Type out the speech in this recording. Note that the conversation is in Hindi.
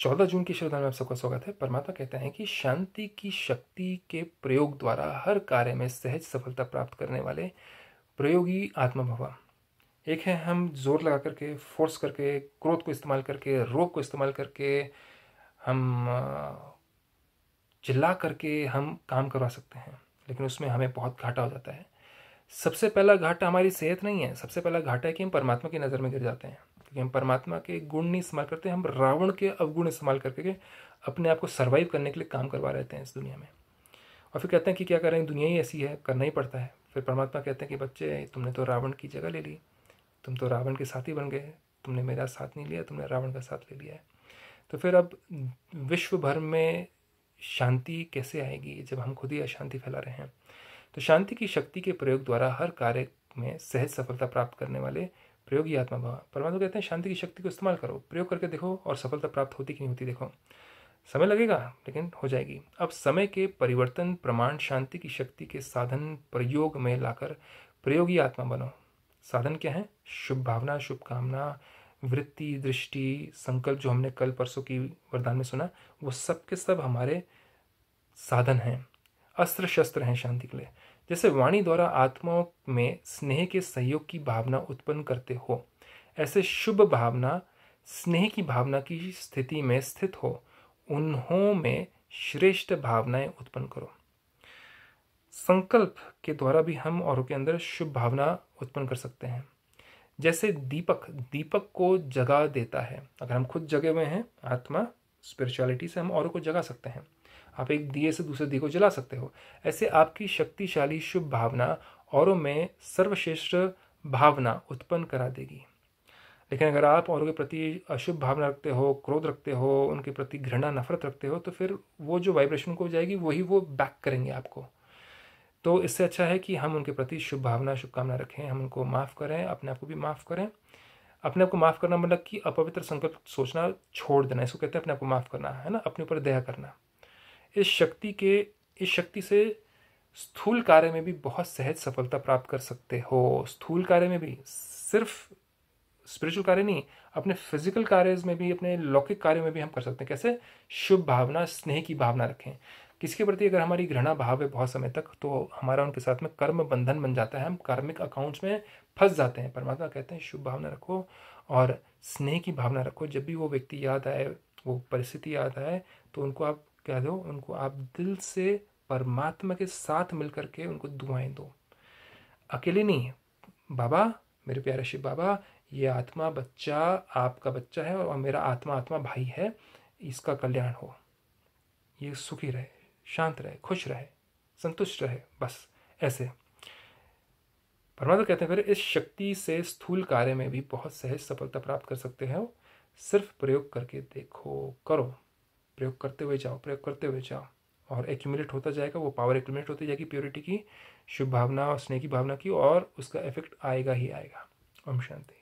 चौदह जून की श्रद्धा में आप सबका स्वागत है परमात्मा कहते हैं कि शांति की शक्ति के प्रयोग द्वारा हर कार्य में सहज सफलता प्राप्त करने वाले प्रयोगी आत्मभवा एक है हम जोर लगा करके फोर्स करके क्रोध को इस्तेमाल करके रोग को इस्तेमाल करके हम चिल्ला करके हम काम करवा सकते हैं लेकिन उसमें हमें बहुत घाटा हो जाता है सबसे पहला घाटा हमारी सेहत नहीं है सबसे पहला घाटा है कि हम परमात्मा की नज़र में गिर जाते हैं क्योंकि हम परमात्मा के गुण नहीं इस्तेमाल करते हम रावण के अवगुण इस्तेमाल करके अपने आप को सर्वाइव करने के लिए काम करवा रहते हैं इस दुनिया में और फिर कहते हैं कि क्या करें दुनिया ही ऐसी है करना ही पड़ता है फिर परमात्मा कहते हैं कि बच्चे तुमने तो रावण की जगह ले ली तुम तो रावण के ही बन गए तुमने मेरा साथ नहीं लिया तुमने रावण का साथ ले लिया है तो फिर अब विश्व भर में शांति कैसे आएगी जब हम खुद ही अशांति फैला रहे हैं तो शांति की शक्ति के प्रयोग द्वारा हर कार्य में सहज सफलता प्राप्त करने वाले प्रयोग ही आत्मा भाव परमात्मा कहते हैं शांति की शक्ति को इस्तेमाल करो प्रयोग करके देखो और सफलता प्राप्त होती कि नहीं होती देखो समय लगेगा लेकिन हो जाएगी अब समय के परिवर्तन प्रमाण शांति की शक्ति के साधन प्रयोग में लाकर प्रयोगी आत्मा बनो साधन क्या है शुभ भावना शुभकामना वृत्ति दृष्टि संकल्प जो हमने कल परसों की वरदान में सुना वो सब के सब हमारे साधन हैं अस्त्र शस्त्र हैं शांति के लिए जैसे वाणी द्वारा आत्माओं में स्नेह के सहयोग की भावना उत्पन्न करते हो ऐसे शुभ भावना स्नेह की भावना की स्थिति में स्थित हो उन्हों में श्रेष्ठ भावनाएं उत्पन्न करो संकल्प के द्वारा भी हम औरों के अंदर शुभ भावना उत्पन्न कर सकते हैं जैसे दीपक दीपक को जगा देता है अगर हम खुद जगे हुए हैं आत्मा स्पिरिचुअलिटी से हम औरों को जगा सकते हैं आप एक दिए से दूसरे दिए को जला सकते हो ऐसे आपकी शक्तिशाली शुभ भावना औरों में सर्वश्रेष्ठ भावना उत्पन्न करा देगी लेकिन अगर आप औरों के प्रति अशुभ भावना रखते हो क्रोध रखते हो उनके प्रति घृणा नफरत रखते हो तो फिर वो जो वाइब्रेशन को जाएगी वही वो बैक करेंगे आपको तो इससे अच्छा है कि हम उनके प्रति शुभ भावना शुभकामना रखें हम उनको माफ़ करें अपने आप को भी माफ़ करें अपने आप को माफ़ करना मतलब कि अपवित्र संकल्प सोचना छोड़ देना इसको कहते हैं अपने आप को माफ़ करना है ना अपने ऊपर दया करना इस शक्ति के इस शक्ति से स्थूल कार्य में भी बहुत सहज सफलता प्राप्त कर सकते हो स्थूल कार्य में भी सिर्फ स्पिरिचुअल कार्य नहीं अपने फिजिकल कार्य में भी अपने लौकिक कार्य में भी हम कर सकते हैं कैसे शुभ भावना स्नेह की भावना रखें किसके प्रति अगर हमारी घृणा भाव है बहुत समय तक तो हमारा उनके साथ में कर्म बंधन बन जाता है हम कार्मिक अकाउंट्स में फंस जाते हैं परमात्मा कहते हैं शुभ भावना रखो और स्नेह की भावना रखो जब भी वो व्यक्ति याद आए वो परिस्थिति याद आए तो उनको आप कह दो उनको आप दिल से परमात्मा के साथ मिलकर के उनको दुआएं दो अकेले नहीं बाबा मेरे प्यारे शिव बाबा ये आत्मा बच्चा आपका बच्चा है और मेरा आत्मा आत्मा भाई है इसका कल्याण हो ये सुखी रहे शांत रहे खुश रहे संतुष्ट रहे बस ऐसे परमात्मा कहते हैं फिर इस शक्ति से स्थूल कार्य में भी बहुत सहज सफलता प्राप्त कर सकते हैं सिर्फ प्रयोग करके देखो करो प्रयोग करते हुए जाओ प्रयोग करते हुए जाओ और एक्यूमुलेट होता जाएगा वो पावर एक्यूमुलेट होती जाएगी प्योरिटी की शुभ भावना और स्नेह की भावना की और उसका इफेक्ट आएगा ही आएगा ओम शांति